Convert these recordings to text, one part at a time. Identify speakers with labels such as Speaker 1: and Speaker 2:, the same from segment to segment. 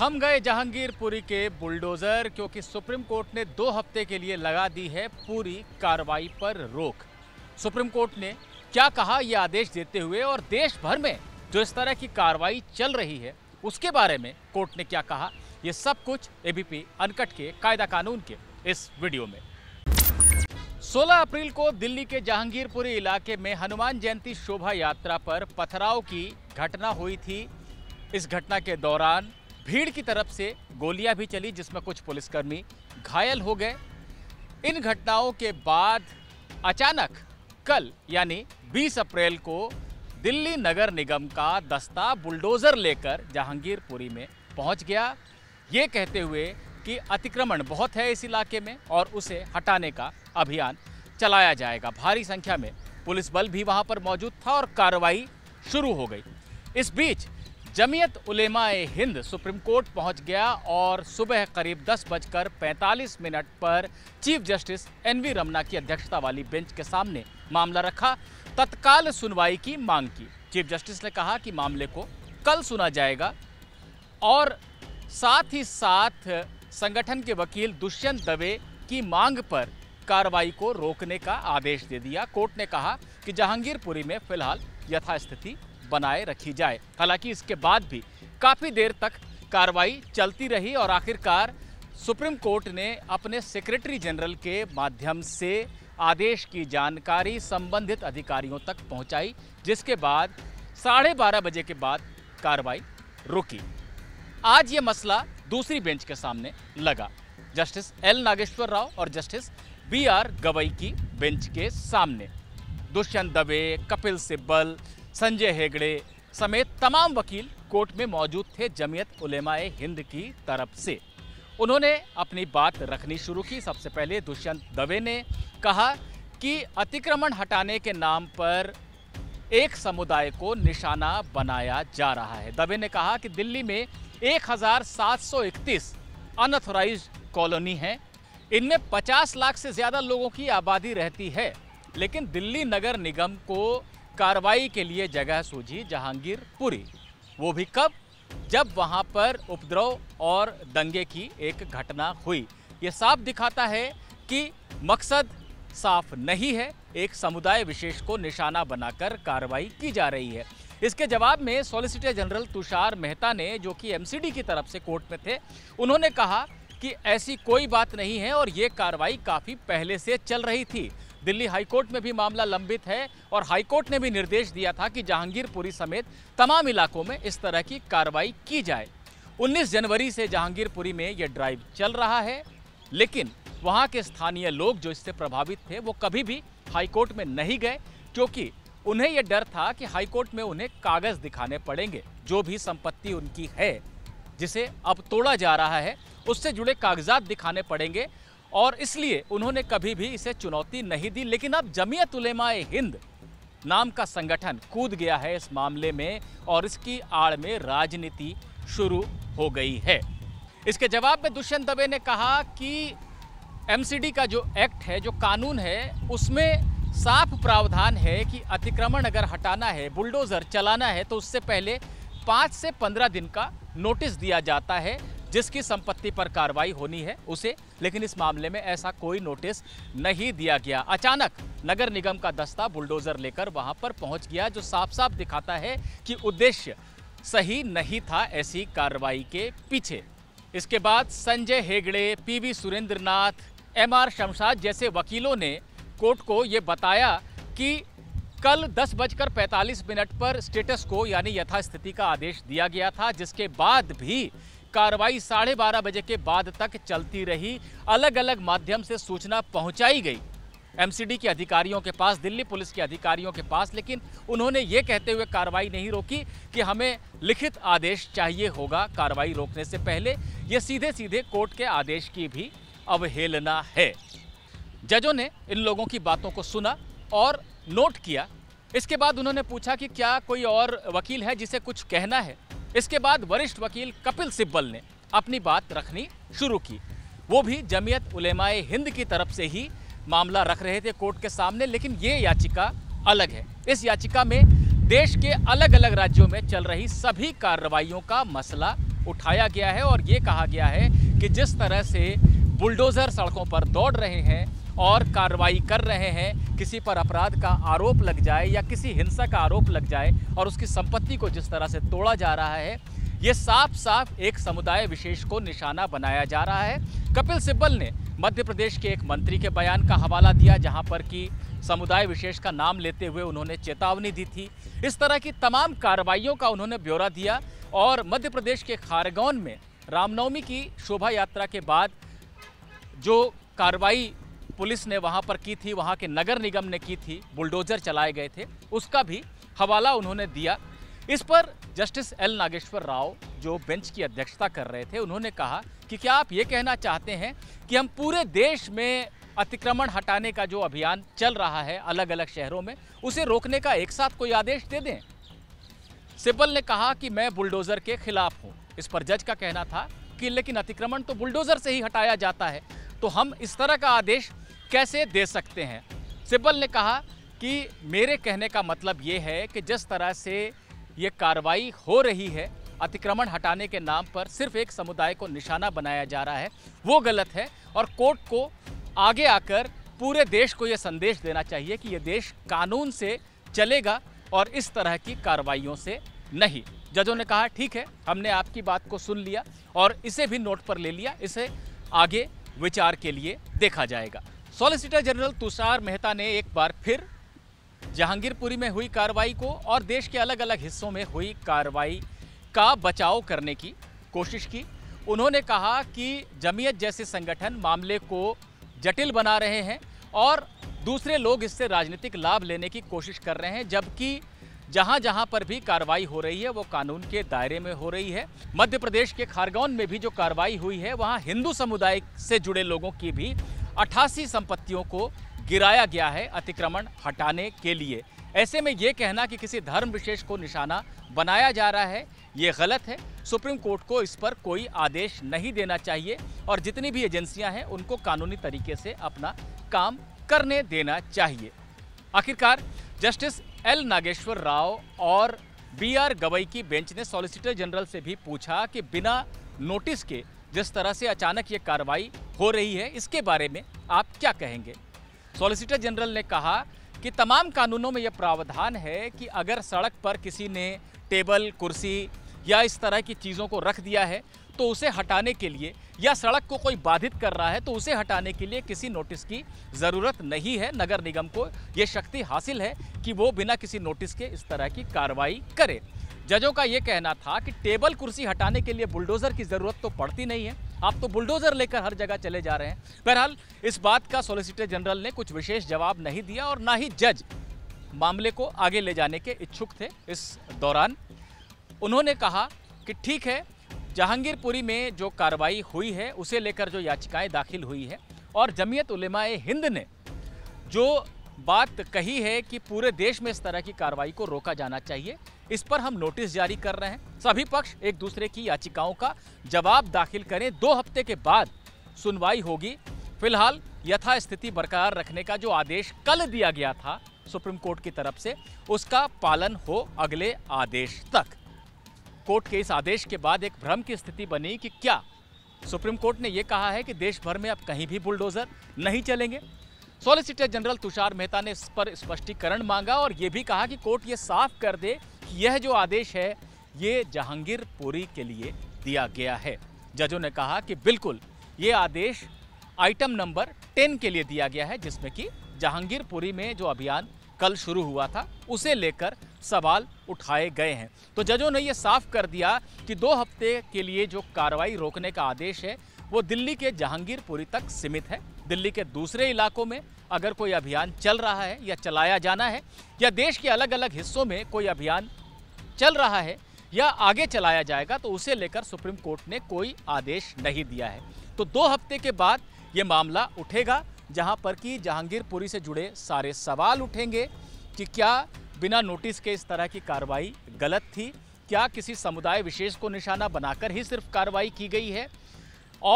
Speaker 1: थम गए जहांगीरपुरी के बुलडोजर क्योंकि सुप्रीम कोर्ट ने दो हफ्ते के लिए लगा दी है पूरी कार्रवाई पर रोक सुप्रीम कोर्ट ने क्या कहा यह आदेश देते हुए और देश भर में जो इस तरह की कार्रवाई चल रही है उसके बारे में कोर्ट ने क्या कहा ये सब कुछ एबीपी अनकट के कायदा कानून के इस वीडियो में 16 अप्रैल को दिल्ली के जहांगीरपुरी इलाके में हनुमान जयंती शोभा यात्रा पर पथराव की घटना हुई थी इस घटना के दौरान भीड़ की तरफ से गोलियां भी चली जिसमें कुछ पुलिसकर्मी घायल हो गए इन घटनाओं के बाद अचानक कल यानी 20 अप्रैल को दिल्ली नगर निगम का दस्ता बुलडोज़र लेकर जहांगीरपुरी में पहुंच गया ये कहते हुए कि अतिक्रमण बहुत है इस इलाके में और उसे हटाने का अभियान चलाया जाएगा भारी संख्या में पुलिस बल भी वहां पर मौजूद था और कार्रवाई शुरू हो गई इस बीच जमीयत उलेमा हिंद सुप्रीम कोर्ट पहुंच गया और सुबह करीब दस बजकर पैंतालीस मिनट पर chief justice N V Ramana की अध्यक्षता वाली बेंच के सामने मामला रखा तत्काल सुनवाई की मांग की चीफ जस्टिस ने कहा कि मामले को कल सुना जाएगा और साथ ही साथ संगठन के वकील दुष्यंत दवे की मांग पर कार्रवाई को रोकने का आदेश दे दिया कोर्ट ने कहा कि जहांगीरपुरी में फिलहाल यथास्थिति बनाए रखी जाए हालांकि इसके बाद भी काफ़ी देर तक कार्रवाई चलती रही और आखिरकार सुप्रीम कोर्ट ने अपने सेक्रेटरी जनरल के माध्यम से आदेश की जानकारी संबंधित अधिकारियों तक पहुंचाई जिसके बाद साढ़े बारह बजे के बाद कार्रवाई रुकी आज ये मसला दूसरी बेंच के सामने लगा जस्टिस एल नागेश्वर राव और जस्टिस बी आर गवई की बेंच के सामने दुष्यंत दबे कपिल सिब्बल संजय हेगड़े समेत तमाम वकील कोर्ट में मौजूद थे जमीयत उलेमाए हिंद की तरफ से उन्होंने अपनी बात रखनी शुरू की सबसे पहले दुष्यंत दवे ने कहा कि अतिक्रमण हटाने के नाम पर एक समुदाय को निशाना बनाया जा रहा है दवे ने कहा कि दिल्ली में 1731 अनऑथोराइज कॉलोनी है इनमें 50 लाख से ज़्यादा लोगों की आबादी रहती है लेकिन दिल्ली नगर निगम को कार्रवाई के लिए जगह सूझी जहांगीरपुरी वो भी कब जब वहाँ पर उपद्रव और दंगे की एक घटना हुई ये साफ दिखाता है कि मकसद साफ नहीं है एक समुदाय विशेष को निशाना बनाकर कार्रवाई की जा रही है इसके जवाब में सॉलिसिटर जनरल तुषार मेहता ने जो कि एमसीडी की तरफ से कोर्ट में थे उन्होंने कहा कि ऐसी कोई बात नहीं है और ये कार्रवाई काफ़ी पहले से चल रही थी दिल्ली हाईकोर्ट में भी मामला लंबित है और हाईकोर्ट ने भी निर्देश दिया था कि जहांगीरपुरी समेत तमाम इलाकों में इस तरह की कार्रवाई की जाए 19 जनवरी से जहांगीरपुरी में यह ड्राइव चल रहा है लेकिन वहां के स्थानीय लोग जो इससे प्रभावित थे वो कभी भी हाईकोर्ट में नहीं गए क्योंकि उन्हें यह डर था कि हाईकोर्ट में उन्हें कागज दिखाने पड़ेंगे जो भी संपत्ति उनकी है जिसे अब तोड़ा जा रहा है उससे जुड़े कागजात दिखाने पड़ेंगे और इसलिए उन्होंने कभी भी इसे चुनौती नहीं दी लेकिन अब जमीयत उलेमा हिंद नाम का संगठन कूद गया है इस मामले में और इसकी आड़ में राजनीति शुरू हो गई है इसके जवाब में दुष्यंत दबे ने कहा कि एमसीडी का जो एक्ट है जो कानून है उसमें साफ प्रावधान है कि अतिक्रमण अगर हटाना है बुलडोज़र चलाना है तो उससे पहले पाँच से पंद्रह दिन का नोटिस दिया जाता है जिसकी संपत्ति पर कार्रवाई होनी है उसे लेकिन इस मामले में ऐसा कोई नोटिस नहीं दिया गया अचानक नगर निगम का दस्ता बुलडोजर लेकर वहां पर पहुंच गया जो साफ साफ दिखाता है कि उद्देश्य सही नहीं था ऐसी कार्रवाई के पीछे इसके बाद Sanjay Hegde P V Surendranath M R Shamshad जैसे वकीलों ने कोर्ट को ये बताया कि कल दस बजकर पैंतालीस मिनट पर स्टेटस को यानी यथास्थिति का आदेश दिया गया था जिसके बाद भी कार्रवाई साढ़े बारह बजे के बाद तक चलती रही अलग अलग माध्यम से सूचना पहुंचाई गई एमसीडी के अधिकारियों के पास दिल्ली पुलिस के अधिकारियों के पास लेकिन उन्होंने ये कहते हुए कार्रवाई नहीं रोकी कि हमें लिखित आदेश चाहिए होगा कार्रवाई रोकने से पहले ये सीधे सीधे कोर्ट के आदेश की भी अवहेलना है जजों ने इन लोगों की बातों को सुना और नोट किया इसके बाद उन्होंने पूछा कि क्या कोई और वकील है जिसे कुछ कहना है इसके बाद वरिष्ठ वकील कपिल सिब्बल ने अपनी बात रखनी शुरू की वो भी जमीयत उलेमाए हिंद की तरफ से ही मामला रख रहे थे कोर्ट के सामने लेकिन ये याचिका अलग है इस याचिका में देश के अलग अलग राज्यों में चल रही सभी कार्रवाइयों का मसला उठाया गया है और ये कहा गया है कि जिस तरह से बुलडोज़र सड़कों पर दौड़ रहे हैं और कार्रवाई कर रहे हैं किसी पर अपराध का आरोप लग जाए या किसी हिंसा का आरोप लग जाए और उसकी संपत्ति को जिस तरह से तोड़ा जा रहा है ये साफ साफ एक समुदाय विशेष को निशाना बनाया जा रहा है कपिल सिब्बल ने मध्य प्रदेश के एक मंत्री के बयान का हवाला दिया जहां पर कि समुदाय विशेष का नाम लेते हुए उन्होंने चेतावनी दी थी इस तरह की तमाम कार्रवाइयों का उन्होंने ब्यौरा दिया और मध्य प्रदेश के खारगौन में रामनवमी की शोभा यात्रा के बाद जो कार्रवाई पुलिस ने वहां पर की थी वहां के नगर निगम ने की थी बुलडोजर चलाए गए थे उसका भी हवाला उन्होंने दिया इस पर जस्टिस एल नागेश्वर राव जो बेंच की अध्यक्षता कर रहे थे उन्होंने कहा कि क्या आप ये कहना चाहते हैं कि हम पूरे देश में अतिक्रमण हटाने का जो अभियान चल रहा है अलग अलग शहरों में उसे रोकने का एक साथ कोई आदेश दे दें सिब्बल ने कहा कि मैं बुलडोज़र के खिलाफ हूँ इस पर जज का कहना था कि लेकिन अतिक्रमण तो बुलडोज़र से ही हटाया जाता है तो हम इस तरह का आदेश कैसे दे सकते हैं सिब्बल ने कहा कि मेरे कहने का मतलब ये है कि जिस तरह से ये कार्रवाई हो रही है अतिक्रमण हटाने के नाम पर सिर्फ एक समुदाय को निशाना बनाया जा रहा है वो गलत है और कोर्ट को आगे आकर पूरे देश को ये संदेश देना चाहिए कि ये देश कानून से चलेगा और इस तरह की कार्रवाइयों से नहीं जजों ने कहा ठीक है हमने आपकी बात को सुन लिया और इसे भी नोट पर ले लिया इसे आगे विचार के लिए देखा जाएगा सॉलिसिटर जनरल तुषार मेहता ने एक बार फिर जहांगीरपुरी में हुई कार्रवाई को और देश के अलग अलग हिस्सों में हुई कार्रवाई का बचाव करने की कोशिश की उन्होंने कहा कि जमीयत जैसे संगठन मामले को जटिल बना रहे हैं और दूसरे लोग इससे राजनीतिक लाभ लेने की कोशिश कर रहे हैं जबकि जहां जहां पर भी कार्रवाई हो रही है वो कानून के दायरे में हो रही है मध्य प्रदेश के खारगौन में भी जो कार्रवाई हुई है वहां हिंदू समुदाय से जुड़े लोगों की भी अट्ठासी संपत्तियों को गिराया गया है अतिक्रमण हटाने के लिए ऐसे में ये कहना कि किसी धर्म विशेष को निशाना बनाया जा रहा है ये गलत है सुप्रीम कोर्ट को इस पर कोई आदेश नहीं देना चाहिए और जितनी भी एजेंसियां हैं उनको कानूनी तरीके से अपना काम करने देना चाहिए आखिरकार जस्टिस एल नागेश्वर राव और बी आर गवई की बेंच ने सॉलिसिटर जनरल से भी पूछा कि बिना नोटिस के जिस तरह से अचानक ये कार्रवाई हो रही है इसके बारे में आप क्या कहेंगे सॉलिसिटर जनरल ने कहा कि तमाम कानूनों में यह प्रावधान है कि अगर सड़क पर किसी ने टेबल कुर्सी या इस तरह की चीज़ों को रख दिया है तो उसे हटाने के लिए या सड़क को कोई बाधित कर रहा है तो उसे हटाने के लिए किसी नोटिस की ज़रूरत नहीं है नगर निगम को ये शक्ति हासिल है कि वो बिना किसी नोटिस के इस तरह की कार्रवाई करे जजों का ये कहना था कि टेबल कुर्सी हटाने के लिए बुलडोजर की ज़रूरत तो पड़ती नहीं है आप तो बुलडोजर लेकर हर जगह चले जा रहे हैं बहरहाल इस बात का सॉलिसिटर जनरल ने कुछ विशेष जवाब नहीं दिया और ना ही जज मामले को आगे ले जाने के इच्छुक थे इस दौरान उन्होंने कहा कि ठीक है जहांगीरपुरी में जो कार्रवाई हुई है उसे लेकर जो याचिकाएं दाखिल हुई है और जमीयत उलमा हिंद ने जो बात कही है कि पूरे देश में इस तरह की कार्रवाई को रोका जाना चाहिए इस पर हम नोटिस जारी कर रहे हैं सभी पक्ष एक दूसरे की याचिकाओं का जवाब दाखिल करें दो हफ्ते के बाद सुनवाई होगी फिलहाल यथास्थिति बरकरार रखने का जो आदेश कल दिया गया था सुप्रीम कोर्ट की तरफ से उसका पालन हो अगले आदेश तक कोर्ट के इस आदेश के बाद एक भ्रम की स्थिति बनी कि क्या सुप्रीम कोर्ट ने यह कहा है कि देश भर में अब कहीं भी बुलडोजर नहीं चलेंगे सॉलिसिटर जनरल तुषार मेहता ने इस पर स्पष्टीकरण मांगा और यह भी कहा कि कोर्ट ये साफ कर दे यह जो आदेश है ये जहांगीरपुरी के लिए दिया गया है जजों ने कहा कि बिल्कुल ये आदेश आइटम नंबर टेन के लिए दिया गया है जिसमें कि जहांगीरपुरी में जो अभियान कल शुरू हुआ था उसे लेकर सवाल उठाए गए हैं तो जजों ने यह साफ कर दिया कि दो हफ्ते के लिए जो कार्रवाई रोकने का आदेश है वो दिल्ली के जहांगीरपुरी तक सीमित है दिल्ली के दूसरे इलाकों में अगर कोई अभियान चल रहा है या चलाया जाना है या देश के अलग अलग हिस्सों में कोई अभियान चल रहा है या आगे चलाया जाएगा तो उसे लेकर सुप्रीम कोर्ट ने कोई आदेश नहीं दिया है तो दो हफ्ते के बाद ये मामला उठेगा जहां पर कि जहांगीरपुरी से जुड़े सारे सवाल उठेंगे कि क्या बिना नोटिस के इस तरह की कार्रवाई गलत थी क्या किसी समुदाय विशेष को निशाना बनाकर ही सिर्फ कार्रवाई की गई है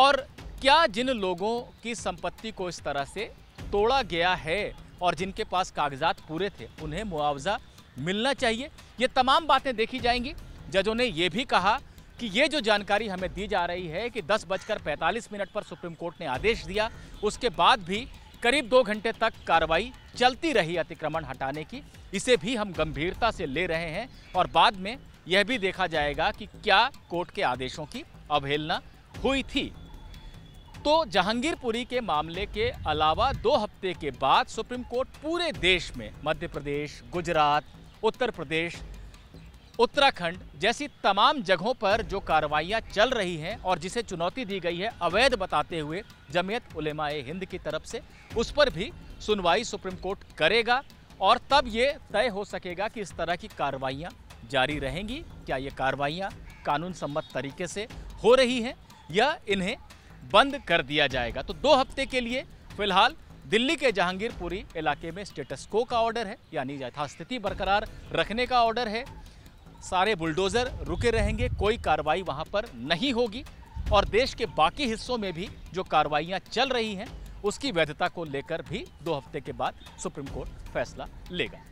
Speaker 1: और क्या जिन लोगों की संपत्ति को इस तरह से तोड़ा गया है और जिनके पास कागजात पूरे थे उन्हें मुआवजा मिलना चाहिए ये तमाम बातें देखी जाएंगी जजों ने यह भी कहा कि ये जो जानकारी हमें दी जा रही है कि दस बजकर पैंतालीस मिनट पर सुप्रीम कोर्ट ने आदेश दिया उसके बाद भी करीब दो घंटे तक कार्रवाई चलती रही अतिक्रमण हटाने की इसे भी हम गंभीरता से ले रहे हैं और बाद में यह भी देखा जाएगा कि क्या कोर्ट के आदेशों की अवहेलना हुई थी तो जहांगीरपुरी के मामले के अलावा दो हफ्ते के बाद सुप्रीम कोर्ट पूरे देश में मध्य प्रदेश गुजरात उत्तर प्रदेश उत्तराखंड जैसी तमाम जगहों पर जो कार्रवाइयाँ चल रही हैं और जिसे चुनौती दी गई है अवैध बताते हुए जमीयत ए हिंद की तरफ से उस पर भी सुनवाई सुप्रीम कोर्ट करेगा और तब ये तय हो सकेगा कि इस तरह की कार्रवाइयाँ जारी रहेंगी क्या ये कार्रवाइयाँ कानून सम्मत तरीके से हो रही हैं या इन्हें बंद कर दिया जाएगा तो दो हफ्ते के लिए फिलहाल दिल्ली के जहांगीरपुरी इलाके में स्टेटस को का ऑर्डर है यानी यथास्थिति बरकरार रखने का ऑर्डर है सारे बुलडोज़र रुके रहेंगे कोई कार्रवाई वहाँ पर नहीं होगी और देश के बाकी हिस्सों में भी जो कार्रवाइयाँ चल रही हैं उसकी वैधता को लेकर भी दो हफ्ते के बाद सुप्रीम कोर्ट फैसला लेगा